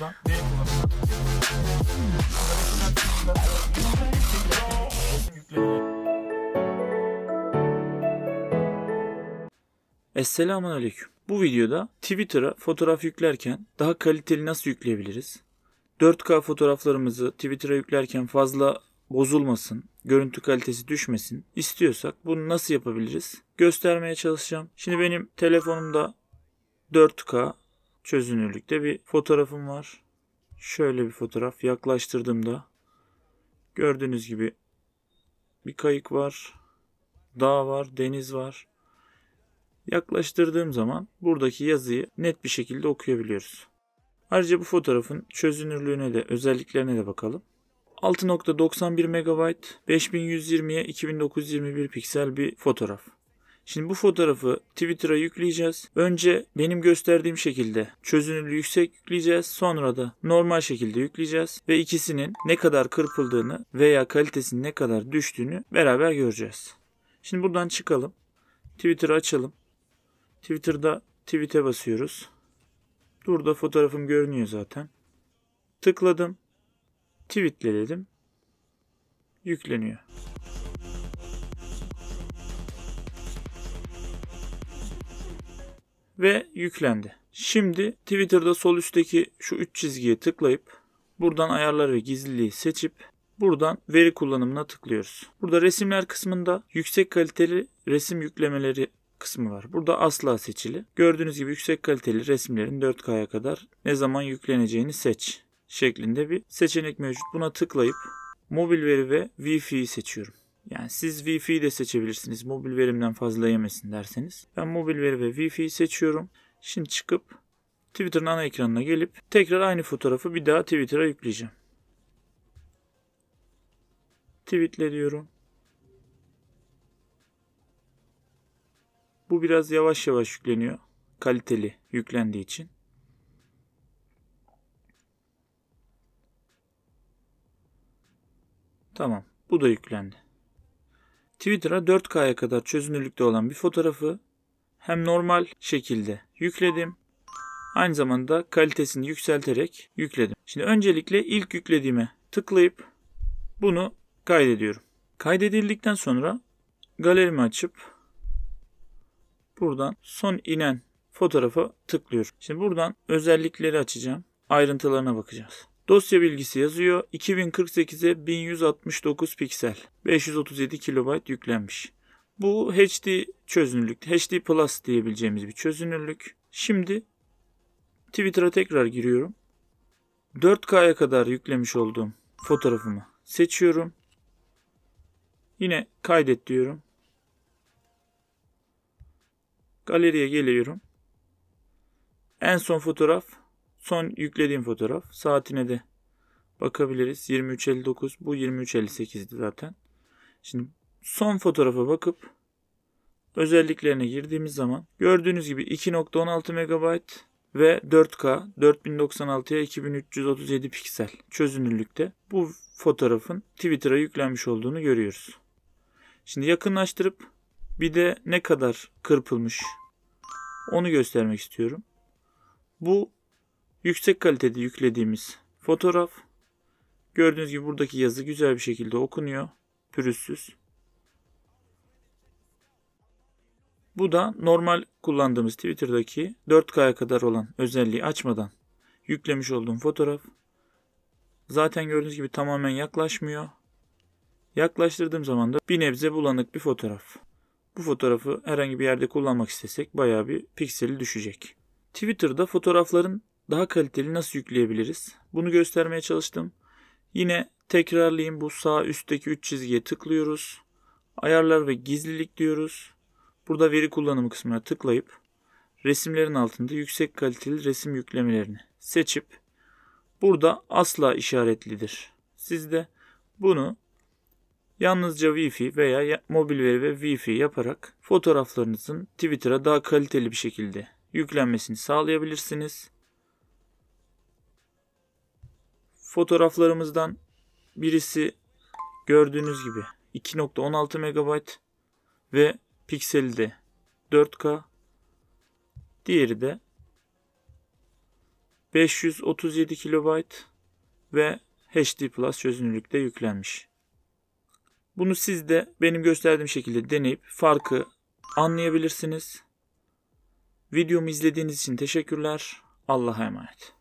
buradan D Esselamun Aleyküm. Bu videoda Twitter'a fotoğraf yüklerken daha kaliteli nasıl yükleyebiliriz? 4K fotoğraflarımızı Twitter'a yüklerken fazla bozulmasın, görüntü kalitesi düşmesin istiyorsak bunu nasıl yapabiliriz? Göstermeye çalışacağım. Şimdi benim telefonumda 4K çözünürlükte bir fotoğrafım var. Şöyle bir fotoğraf yaklaştırdığımda gördüğünüz gibi bir kayık var, dağ var, deniz var. Yaklaştırdığım zaman buradaki yazıyı net bir şekilde okuyabiliyoruz. Ayrıca bu fotoğrafın çözünürlüğüne de özelliklerine de bakalım. 6.91 MB 5120'ye 2921 piksel bir fotoğraf. Şimdi bu fotoğrafı Twitter'a yükleyeceğiz. Önce benim gösterdiğim şekilde çözünürlüğü yüksek yükleyeceğiz. Sonra da normal şekilde yükleyeceğiz. Ve ikisinin ne kadar kırpıldığını veya kalitesinin ne kadar düştüğünü beraber göreceğiz. Şimdi buradan çıkalım. Twitter'ı açalım. Twitter'da tweet'e basıyoruz. Burada fotoğrafım görünüyor zaten. Tıkladım. Tweetle dedim. Yükleniyor. ve yüklendi. Şimdi Twitter'da sol üstteki şu üç çizgiye tıklayıp buradan ayarlar ve gizliliği seçip buradan veri kullanımına tıklıyoruz. Burada resimler kısmında yüksek kaliteli resim yüklemeleri kısmı var. Burada asla seçili. Gördüğünüz gibi yüksek kaliteli resimlerin 4K'ya kadar ne zaman yükleneceğini seç şeklinde bir seçenek mevcut. Buna tıklayıp mobil veri ve Wi-Fi'yi seçiyorum. Yani siz Wi-Fi de seçebilirsiniz. Mobil verimden fazla yemesin derseniz. Ben mobil veri ve Wi-Fi seçiyorum. Şimdi çıkıp Twitter'ın ana ekranına gelip tekrar aynı fotoğrafı bir daha Twitter'a yükleyeceğim. Tweetle diyorum. Bu biraz yavaş yavaş yükleniyor. Kaliteli yüklendiği için. Tamam. Bu da yüklendi. Twitter'a 4K'ya kadar çözünürlükte olan bir fotoğrafı hem normal şekilde yükledim. Aynı zamanda kalitesini yükselterek yükledim. Şimdi öncelikle ilk yüklediğime tıklayıp bunu kaydediyorum. Kaydedildikten sonra galerimi açıp buradan son inen fotoğrafa tıklıyorum. Şimdi buradan özellikleri açacağım. Ayrıntılarına bakacağız. Dosya bilgisi yazıyor. 2048'e 1169 piksel 537 kilobayt yüklenmiş. Bu HD çözünürlük, HD Plus diyebileceğimiz bir çözünürlük. Şimdi Twitter'a tekrar giriyorum. 4K'ya kadar yüklemiş olduğum fotoğrafımı seçiyorum. Yine kaydet diyorum. Galeriye geliyorum. En son fotoğraf Son yüklediğim fotoğraf. Saatine de bakabiliriz. 23.59 bu 23.58'di zaten. Şimdi son fotoğrafa bakıp özelliklerine girdiğimiz zaman gördüğünüz gibi 2.16 MB ve 4K 4096'ya 2337 piksel çözünürlükte bu fotoğrafın Twitter'a yüklenmiş olduğunu görüyoruz. Şimdi yakınlaştırıp bir de ne kadar kırpılmış onu göstermek istiyorum. Bu Yüksek kalitede yüklediğimiz fotoğraf. Gördüğünüz gibi buradaki yazı güzel bir şekilde okunuyor. Pürüzsüz. Bu da normal kullandığımız Twitter'daki 4K'ya kadar olan özelliği açmadan yüklemiş olduğum fotoğraf. Zaten gördüğünüz gibi tamamen yaklaşmıyor. Yaklaştırdığım zaman da bir nebze bulanık bir fotoğraf. Bu fotoğrafı herhangi bir yerde kullanmak istesek bayağı bir pikseli düşecek. Twitter'da fotoğrafların daha kaliteli nasıl yükleyebiliriz? Bunu göstermeye çalıştım. Yine tekrarlayayım bu sağ üstteki 3 çizgiye tıklıyoruz. Ayarlar ve gizlilik diyoruz. Burada veri kullanımı kısmına tıklayıp resimlerin altında yüksek kaliteli resim yüklemelerini seçip burada asla işaretlidir. Siz de bunu yalnızca Wi-Fi veya mobil veri ve Wi-Fi yaparak fotoğraflarınızın Twitter'a daha kaliteli bir şekilde yüklenmesini sağlayabilirsiniz. fotoğraflarımızdan birisi gördüğünüz gibi 2.16 MB ve pikselde 4K diğeri de 537 KB ve HD Plus çözünürlükte yüklenmiş. Bunu siz de benim gösterdiğim şekilde deneyip farkı anlayabilirsiniz. Videomu izlediğiniz için teşekkürler. Allah'a emanet.